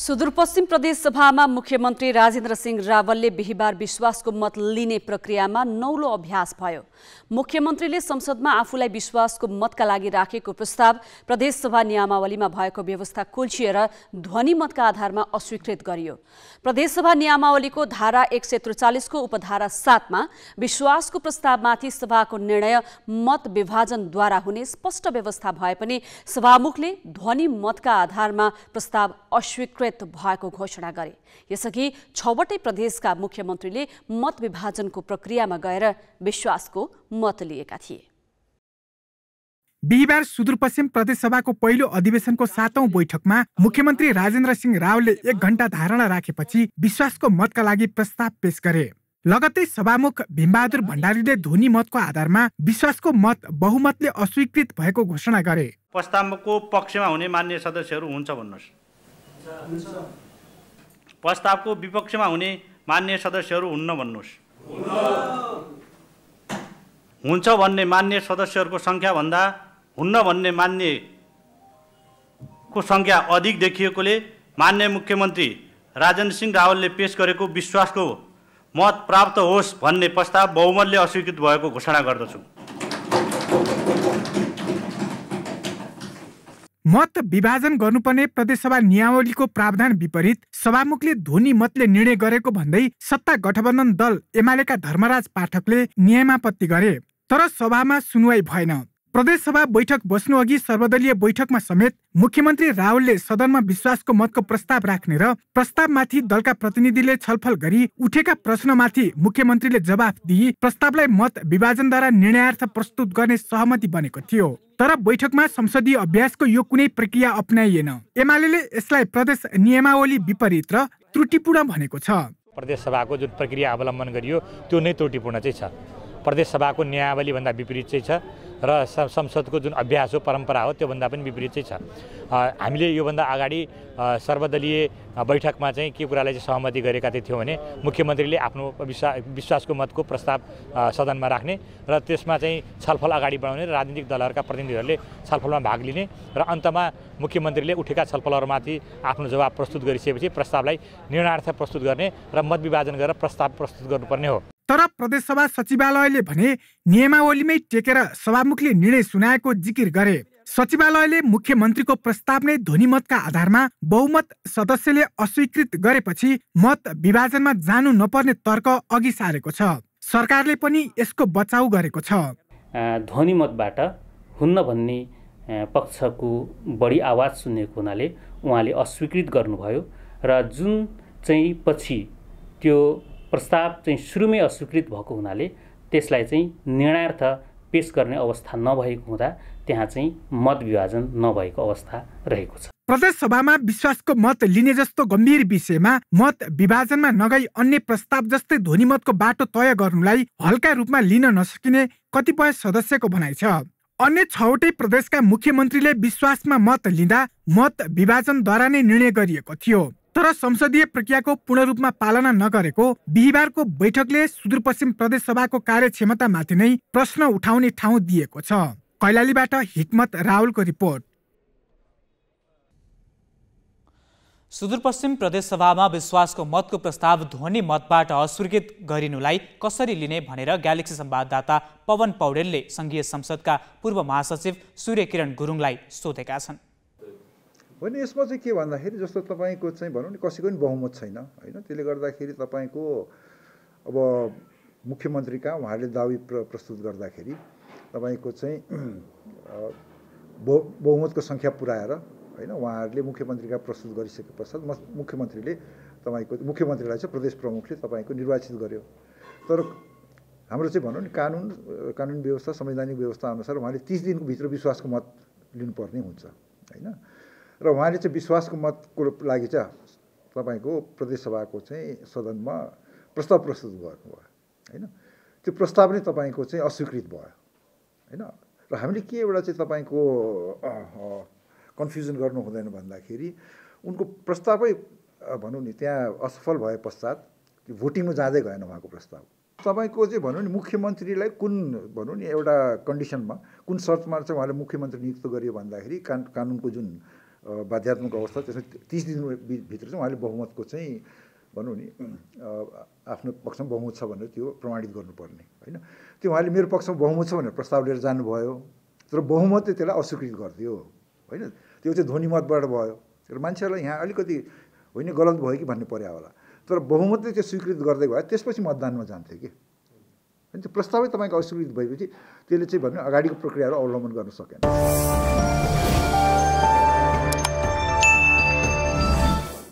सुदूरपश्चिम प्रदेश सभामा मुख्यमन्त्री राजेन्द्र सिंह रावलले बिहिबार विश्वासको मत लिने प्रक्रियामा नौलो अभ्यास भयो मुख्यमन्त्रीले संसदमा आफूलाई विश्वासको मतका लागि राखेको प्रस्ताव प्रदेशसभा नियमावलीमा भएको व्यवस्था कुल्चिएर ध्वनिमतका आधारमा अस्वीकृत गरियो प्रदेशसभा नियमावलीको धारा एक सय त्रिचालिसको उपधारा सातमा विश्वासको प्रस्तावमाथि सभाको निर्णय मत विभाजनद्वारा हुने स्पष्ट व्यवस्था भए पनि सभामुखले ध्वनिमतका आधारमा प्रस्ताव अस्वीकृत स्वीकृत भएको घोषणा गरे यसअघि छवटै प्रदेशका मुख्यमन्त्रीले मत विभाजनको प्रक्रियामा गएर विश्वासको मत लिएका थिए बिहिबार सुदूरपश्चिम प्रदेशसभाको पहिलो अधिवेशनको सातौं बैठकमा मुख्यमन्त्री राजेन्द्र सिंह रावले एक घण्टा धारणा राखेपछि विश्वासको मतका लागि प्रस्ताव पेश गरे लगत्तै सभामुख भीमबहादुर भण्डारीले ध्वनि मतको आधारमा विश्वासको मत बहुमतले अस्वीकृत भएको घोषणा गरे प्रस्तावको पक्षमा हुने मान्य सदस्यहरू हुन्छ भन्नुहोस् प्रस्तावको विपक्षमा हुने मान्य सदस्यहरू हुन्न भन्नुहोस् हुन्छ भन्ने मान्य सदस्यहरूको भन्दा हुन्न भन्ने को सङ्ख्या अधिक देखिएकोले मान्य मुख्यमन्त्री राजन सिंह रावलले पेश गरेको विश्वासको मत प्राप्त होस् भन्ने प्रस्ताव बहुमतले अस्वीकृत भएको घोषणा गर्दछु मत विभाजन गर्नुपर्ने प्रदेशसभा नियावलीको प्रावधान विपरीत सभामुखले ध्वनि मतले निर्णय गरेको भन्दै सत्ता गठबन्धन दल एमालेका धर्मराज पाठकले नियमापत्ति गरे तर सभामा सुनवाई भएन प्रदेश सभा बैठक बस्नु अघि सर्वदलीय बैठकमा समेत मुख्यमन्त्री रावलले सदनमा विश्वासको मतको प्रस्ताव राख्ने र प्रस्तावमाथि दलका प्रतिनिधिले छलफल गरी उठेका प्रश्नमाथि मुख्यमन्त्रीले जवाफ दिई प्रस्तावलाई मत विभाजनद्वारा निर्णयार्थ प्रस्तुत गर्ने सहमति बनेको थियो तर बैठकमा संसदीय अभ्यासको यो कुनै प्रक्रिया अप्नाइएन एमाले यसलाई प्रदेश नियमावली विपरीत र त्रुटिपूर्ण भनेको छ प्रदेश सभाको जुन प्रक्रिया अवलम्बन गरियो त्यो नै त्रुटिपूर्ण चाहिँ छ प्रदेश सभाको नियमावलीभन्दा विपरीत चाहिँ छ र संसदको जुन अभ्यास हो परम्परा हो त्योभन्दा पनि विपरीत चाहिँ छ हामीले योभन्दा अगाडि सर्वदलीय बैठकमा चाहिँ के कुरालाई चाहिँ सहमति गरेका थियौँ भने मुख्यमन्त्रीले आफ्नो विश्वा विश्वासको मतको प्रस्ताव सदनमा राख्ने र त्यसमा चाहिँ छलफल अगाडि बढाउने र राजनीतिक दलहरूका प्रतिनिधिहरूले छलफलमा भाग लिने र अन्तमा मुख्यमन्त्रीले उठेका छलफलहरूमाथि आफ्नो जवाब प्रस्तुत गरिसकेपछि प्रस्तावलाई निर्णार्थ प्रस्तुत गर्ने र मत विभाजन गरेर प्रस्ताव प्रस्तुत गर्नुपर्ने हो तर प्रदेशसभा सचिवालयले भने नियमावलीमै टेकेर सभामुखले निर्णय सुनाएको जिकिर गरे सचिवालयले मुख्यमन्त्रीको प्रस्ताव नै ध्वनिमतका आधारमा बहुमत सदस्यले अस्वीकृत गरेपछि मत विभाजनमा जानु नपर्ने तर्क अघि सारेको छ सरकारले पनि यसको बचाउ गरेको छ ध्वनिमतबाट हुन्न भन्ने पक्षको बढी आवाज सुनेको हुनाले उहाँले अस्वीकृत गर्नुभयो र जुन चाहिँ पछि त्यो प्रस्ताव चाहिँ सुरुमै अस्वीकृत भएको हुनाले त्यसलाई चाहिँ निर्णयार्थ पेस गर्ने अवस्था नभएको हुँदा त्यहाँ चाहिँ मत विभाजन नभएको अवस्था रहेको छ प्रदेश सभामा विश्वासको मत लिने जस्तो गम्भीर विषयमा मत विभाजनमा नगई अन्य प्रस्ताव जस्तै ध्वनिमतको बाटो तय गर्नुलाई हल्का रूपमा लिन नसकिने कतिपय सदस्यको भनाइ छ अन्य छवटै प्रदेशका मुख्यमन्त्रीले विश्वासमा मत लिँदा मत विभाजनद्वारा नै निर्णय गरिएको थियो तर संसदीय प्रक्रियाको पूर्ण रूपमा पालना नगरेको बिहिबारको बैठकले सुदूरपश्चिम प्रदेश सभाको कार्यक्षमतामाथि नै प्रश्न उठाउने ठाउँ दिएको छ कैलालीबाट हिक्मत रावलको रिपोर्ट सुदूरपश्चिम प्रदेशसभामा विश्वासको मतको प्रस्ताव ध्वनि मतबाट अस्वीकृत गरिनुलाई कसरी लिने भनेर ग्यालेक्सी संवाददाता पवन पौडेलले सङ्घीय संसदका पूर्व महासचिव सूर्य किरण गुरुङलाई सोधेका छन् होइन यसमा चाहिँ के भन्दाखेरि जस्तो तपाईँको चाहिँ भनौँ नि कसैको पनि बहुमत छैन होइन त्यसले गर्दाखेरि तपाईँको अब मुख्यमन्त्री कहाँ उहाँहरूले दावी प्र प्रस्तुत गर्दाखेरि तपाईँको चाहिँ बहु बहुमतको सङ्ख्या पुऱ्याएर होइन उहाँहरूले मुख्यमन्त्रीका प्रस्तुत गरिसके पश्चात मुख्यमन्त्रीले तपाईँको मुख्यमन्त्रीलाई चाहिँ प्रदेश प्रमुखले तपाईँको निर्वाचित गर्यो तर हाम्रो चाहिँ भनौँ नि कानुन कानुन व्यवस्था संवैधानिक व्यवस्था अनुसार उहाँले तिस दिनको भित्र विश्वासको मत लिनुपर्ने हुन्छ होइन र उहाँले चाहिँ विश्वासको मतको लागि चाहिँ तपाईँको प्रदेशसभाको चाहिँ सदनमा प्रस्ताव प्रस्तुत गर्नुभयो होइन त्यो प्रस्ताव नै तपाईँको चाहिँ अस्वीकृत भयो होइन र हामीले के एउटा चाहिँ तपाईँको कन्फ्युजन गर्नु हुँदैन भन्दाखेरि उनको प्रस्तावै भनौँ नि त्यहाँ असफल भए पश्चात त्यो भोटिङमा जाँदै गएन उहाँको प्रस्ताव तपाईँको चाहिँ भनौँ नि मुख्यमन्त्रीलाई कुन भनौँ नि एउटा कन्डिसनमा कुन सर्चमा चाहिँ उहाँले मुख्यमन्त्री नियुक्त गरियो भन्दाखेरि कान कानुनको जुन बाध्यात्मक अवस्था त्यसमा तिस दिनभित्र चाहिँ उहाँले बहुमतको चाहिँ भनौँ नि आफ्नो पक्षमा बहुमत छ भनेर त्यो प्रमाणित गर्नुपर्ने होइन त्यो उहाँले मेरो पक्षमा बहुमत छ भनेर प्रस्ताव लिएर जानुभयो तर बहुमतले त्यसलाई अस्वीकृत गरिदियो होइन त्यो चाहिँ ध्वनिमतबाट भयो र मान्छेहरूलाई यहाँ अलिकति होइन गलत भयो कि भन्ने पर्या होला तर बहुमतले त्यो स्वीकृत गर्दै भयो त्यसपछि मतदानमा जान्थ्यो कि होइन त्यो प्रस्तावै तपाईँको अस्वीकृत भएपछि त्यसले चाहिँ भन्नु अगाडिको प्रक्रियाहरू अवलम्बन गर्न सकेन